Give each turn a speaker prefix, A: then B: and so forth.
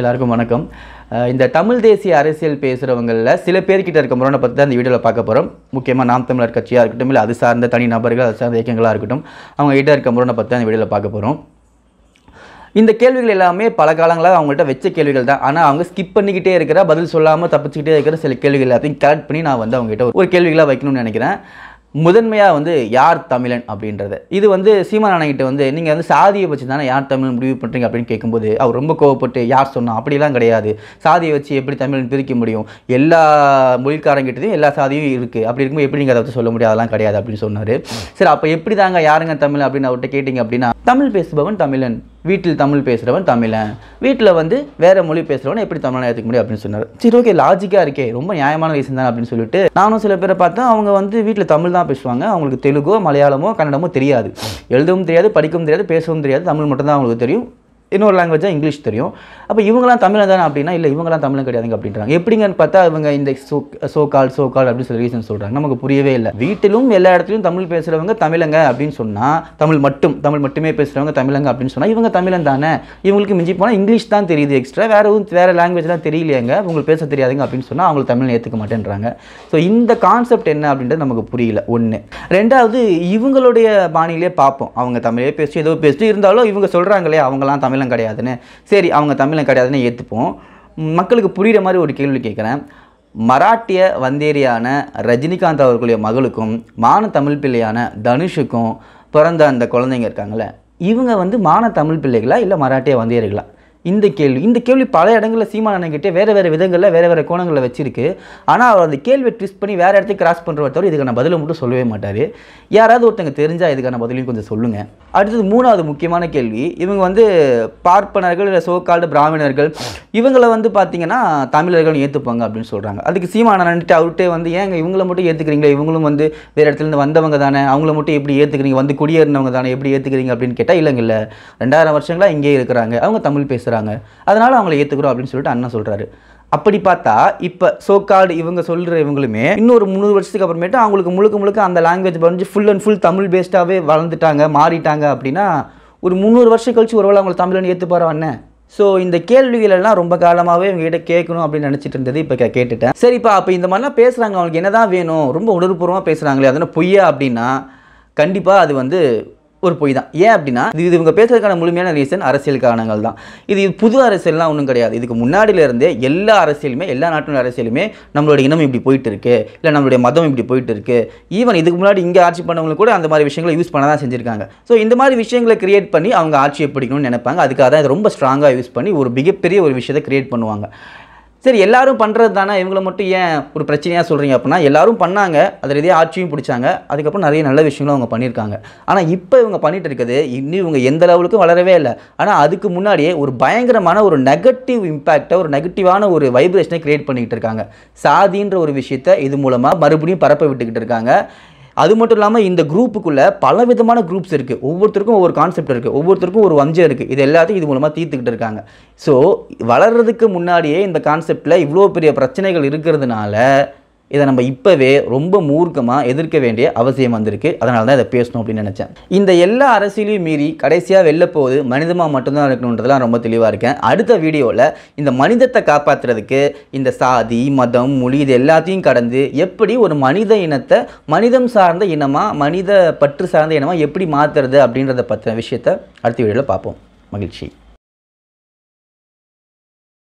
A: எல்லாருக்கும் வணக்கம் இந்த தமிழ் தேசிய அரசியல் பேசுகிறவங்களில் சில பேர்கிட்ட இருக்க முறை பற்றி தான் இந்த வீடியோவில் பார்க்க போகிறோம் முக்கியமாக நாம் தமிழர் கட்சியாக இருக்கட்டும் இல்லை அது சார்ந்த தனி நபர்கள் அது சார்ந்த இயக்கங்களாக இருக்கட்டும் அவங்க கிட்ட இருக்க முரணை பற்றி தான் இந்த வீடியோவில் பார்க்க போகிறோம் இந்த கேள்விகள் எல்லாமே பல காலங்களாக அவங்கள்ட்ட வச்ச கேள்விகள் தான் ஆனால் அவங்க ஸ்கிப் பண்ணிக்கிட்டே இருக்கிற பதில் சொல்லாமல் தப்பிச்சுக்கிட்டே இருக்கிற சில கேள்விகள் எல்லாத்தையும் கலெக்ட் பண்ணி நான் வந்து அவங்ககிட்ட ஒரு கேள்விகளாக வைக்கணும்னு நினைக்கிறேன் முதன்மையாக வந்து யார் தமிழன் அப்படின்றது இது வந்து சீமான அணைகிட்ட வந்து நீங்கள் வந்து சாதியை வச்சு தானே யார் தமிழன் முடிவு பண்ணுறீங்க அப்படின்னு கேட்கும்போது அவர் ரொம்ப கோவப்பட்டு யார் சொன்னால் அப்படிலாம் கிடையாது சாதியை வச்சு எப்படி தமிழன் பிரிக்க முடியும் எல்லா மொழிக்காரங்கிட்டதையும் எல்லா சாதியும் இருக்குது அப்படி இருக்கும்போது எப்படி நீங்கள் அதை வச்சு சொல்ல முடியும் அதெல்லாம் கிடையாது அப்படின்னு சொன்னார் சரி அப்போ எப்படி தாங்க யாருங்க தமிழ் அப்படின்னு அவர்கிட்ட கேட்டிங்க அப்படின்னா தமிழ் பேசுபவன் தமிழன் வீட்டில் தமிழ் பேசுகிறவன் தமிழன் வீட்டில் வந்து வேறு மொழி பேசுகிறவன் எப்படி தமிழாக ஏற்றுக்க முடியும் அப்படின்னு சொன்னார் சரி ஓகே லாஜிக்காக இருக்கே ரொம்ப நியாயமான விஷயம் தான் அப்படின்னு சொல்லிட்டு நானும் சில பேரை பார்த்தா அவங்க வந்து வீட்டில் தமிழ் தான் பேசுவாங்க அவங்களுக்கு தெலுங்கோ மலையாளமோ கன்னடமோ தெரியாது எழுதவும் தெரியாது படிக்கவும் தெரியாது பேசவும் தெரியாது தமிழ் மட்டும்தான் அவங்களுக்கு தெரியும் இன்னொரு லாங்குவேஜாக இங்கிலீஷ் தெரியும் அப்போ இவங்களாம் தமிழ் தானே அப்படின்னா இல்லை இவங்களாம் தமிழ் கிடையாதுங்க அப்படின்றாங்க எப்படிங்கன்னு பார்த்தா இவங்க இந்த so so call so call அப்படின்னு சொல்லி ரீசன் சொல்கிறாங்க நமக்கு புரியவே இல்லை வீட்டிலும் எல்லா இடத்துலையும் தமிழ் பேசுகிறவங்க தமிழங்க அப்படின்னு சொன்னால் தமிழ் மட்டும் தமிழ் மட்டுமே பேசுகிறவங்க தமிழங்க அப்படின்னு சொன்னால் இவங்க தமிழன் தானே இவங்களுக்கு மிஞ்சி போனால் இங்கிலீஷ் தான் தெரியுது எக்ஸ்ட்ரா வேறு எதுவும் வேறு லாங்குவேஜ்லாம் தெரியலையாங்க உங்களுக்கு பேச தெரியாதுங்க அப்படின்னு சொன்னால் அவங்களை தமிழ் ஏற்றுக்க மாட்டேன்றாங்க ஸோ இந்த கான்செப்ட் என்ன அப்படின்றது நமக்கு புரியல ஒன்று ரெண்டாவது இவங்களுடைய பாணியிலே பார்ப்போம் அவங்க தமிழே பேசி ஏதோ பேசிட்டு இருந்தாலும் இவங்க சொல்கிறாங்களே அவங்களாம் தமிழ் தமிழன் கிடையாதுன்னு சரி அவங்க தமிழன் கிடையாதுன்னு ஏற்றுப்போம் மக்களுக்கு புரிகிற மாதிரி ஒரு கேள்வி கேட்குறேன் மராட்டிய வந்தேரியான ரஜினிகாந்த் அவர்களுடைய மகளுக்கும் மான தமிழ் பிள்ளையான தனுஷுக்கும் பிறந்த அந்த குழந்தைங்க இருக்காங்களே இவங்க வந்து மான தமிழ் பிள்ளைகளா இல்லை மராட்டிய வந்தேரிகளா இந்த கேள்வி இந்த கேள்வி பல இடங்களில் சீமான கிட்டே வேறு வேறு விதங்களில் வேறு வேறு கோணங்களில் வச்சிருக்கு ஆனால் அவர் அந்த கேள்வியை ட்விஸ்ட் பண்ணி வேறு இடத்துக்கு கிராஸ் பண்ணுறவரை தவிர இதுக்கான பதிலை மட்டும் சொல்லவே மாட்டார் யாராவது ஒருத்தங்க தெரிஞ்சால் இதுக்கான பதிலையும் கொஞ்சம் சொல்லுங்கள் அடுத்தது மூணாவது முக்கியமான கேள்வி இவங்க வந்து பார்ப்பனர்கள் இல்லை சோக்கால்டு பிராமணர்கள் இவங்களை வந்து பார்த்தீங்கன்னா தமிழர்கள் ஏற்றுப்பாங்க அப்படின்னு சொல்கிறாங்க அதுக்கு சீமானன்ட்டு அவர்கிட்டே வந்து ஏங்க இவங்களை மட்டும் ஏற்றுக்கிறீங்களா இவங்களும் வந்து வேறு இடத்துலேருந்து வந்தவங்க தானே அவங்கள மட்டும் எப்படி ஏற்றுக்கிறீங்க வந்து குடியேறினவங்க தானே எப்படி ஏற்றுக்கிறீங்க அப்படின்னு கேட்டால் இல்லைங்க இல்லை ரெண்டாயிரம் வருஷங்களாக இங்கேயே இருக்கிறாங்க அவங்க தமிழ் பேசுகிறாங்க இருக்கிறாங்க அதனால் அவங்கள ஏற்றுக்கிறோம் அப்படின்னு சொல்லிட்டு அண்ணன் சொல்கிறாரு அப்படி பார்த்தா இப்போ சோக்காடு இவங்க சொல்கிற இவங்களுமே இன்னொரு முந்நூறு வருஷத்துக்கு அப்புறமேட்டு அவங்களுக்கு முழுக்க முழுக்க அந்த லாங்குவேஜ் பறிஞ்சு ஃபுல் அண்ட் ஃபுல் தமிழ் பேஸ்டாகவே வளர்ந்துட்டாங்க மாறிட்டாங்க அப்படின்னா ஒரு முந்நூறு வருஷம் கழிச்சு ஒருவேளை அவங்களை தமிழன் ஏற்றுப்பாரோ அண்ணன் ஸோ இந்த கேள்விகளெல்லாம் ரொம்ப காலமாகவே இவங்ககிட்ட கேட்கணும் அப்படின்னு நினச்சிட்டு இருந்தது இப்போ கேட்டுட்டேன் சரிப்பா அப்போ இந்த மாதிரிலாம் பேசுகிறாங்க அவங்களுக்கு என்ன தான் வேணும் ரொம்ப உணர்வுபூர்வமாக பேசுகிறாங்களே அதனால் பொய்யா அப்படின்னா கண்டிப்பாக அது வந்து ஒரு பொய் தான் ஏன் அப்படின்னா இது இவங்க பேசுறதுக்கான முழுமையான ரீசன் அரசியல் காரணங்கள் தான் இது புது அரசியல்லாம் ஒன்றும் கிடையாது இதுக்கு முன்னாடியிலேருந்தே எல்லா அரசியலுமே எல்லா நாட்டின் அரசியலுமே நம்மளோட இனம் இப்படி போயிட்டு இருக்கு இல்லை நம்மளுடைய மதம் இப்படி போயிட்டு இருக்கு ஈவன் இதுக்கு முன்னாடி இங்கே ஆட்சி பண்ணவங்க கூட அந்த மாதிரி விஷயங்களை யூஸ் பண்ண தான் செஞ்சிருக்காங்க ஸோ இந்த மாதிரி விஷயங்களை கிரியேட் பண்ணி அவங்க ஆட்சியை பிடிக்கணும்னு நினைப்பாங்க அதுக்காக தான் இதை ரொம்ப ஸ்ட்ராங்காக யூஸ் பண்ணி ஒரு மிகப்பெரிய ஒரு விஷயத்தை கிரியேட் பண்ணுவாங்க சரி எல்லாரும் பண்ணுறது தானே இவங்களை மட்டும் ஏன் ஒரு பிரச்சனையாக சொல்கிறீங்க அப்படின்னா எல்லாரும் பண்ணாங்க அதில் இதே ஆட்சியும் பிடிச்சாங்க அதுக்கப்புறம் நிறைய நல்ல விஷயங்களும் அவங்க பண்ணியிருக்காங்க ஆனால் இப்போ இவங்க பண்ணிகிட்டு இருக்குது இன்னும் இவங்க எந்த லெவலுக்கும் வளரவே இல்லை ஆனால் அதுக்கு முன்னாடியே ஒரு பயங்கரமான ஒரு நெகட்டிவ் இம்பேக்டை ஒரு நெகட்டிவான ஒரு வைப்ரேஷனை க்ரியேட் பண்ணிக்கிட்டு இருக்காங்க சாதின்ற ஒரு விஷயத்தை இது மூலமாக மறுபடியும் பரப்ப விட்டுக்கிட்டு இருக்காங்க அது மட்டும் இல்லாமல் இந்த குரூப்புக்குள்ளே பல விதமான குரூப்ஸ் இருக்குது ஒவ்வொருத்தருக்கும் ஒவ்வொரு கான்செப்ட் இருக்குது ஒவ்வொருத்தருக்கும் ஒரு வஞ்சம் இருக்குது இது எல்லாத்தையும் இது மூலமாக தீர்த்துக்கிட்டு இருக்காங்க ஸோ வளர்கிறதுக்கு முன்னாடியே இந்த கான்செப்டில் இவ்வளோ பெரிய பிரச்சனைகள் இருக்கிறதுனால இதை நம்ம இப்போவே ரொம்ப மூர்க்கமாக எதிர்க்க வேண்டிய அவசியம் வந்திருக்கு அதனால தான் இதை பேசணும் அப்படின்னு நினச்சேன் இந்த எல்லா அரசியலையும் மீறி கடைசியாக வெளில போகுது மனிதமாக மட்டும்தான் இருக்கணுன்றதுலாம் ரொம்ப தெளிவாக இருக்கேன் அடுத்த வீடியோவில் இந்த மனிதத்தை காப்பாற்றுறதுக்கு இந்த சாதி மதம் மொழி இது எல்லாத்தையும் கடந்து எப்படி ஒரு மனித இனத்தை மனிதம் சார்ந்த இனமாக மனித பற்று சார்ந்த இனமாக எப்படி மாற்றுறது அப்படின்றத பற்றின விஷயத்தை அடுத்த வீடியோவில் பார்ப்போம் மகிழ்ச்சி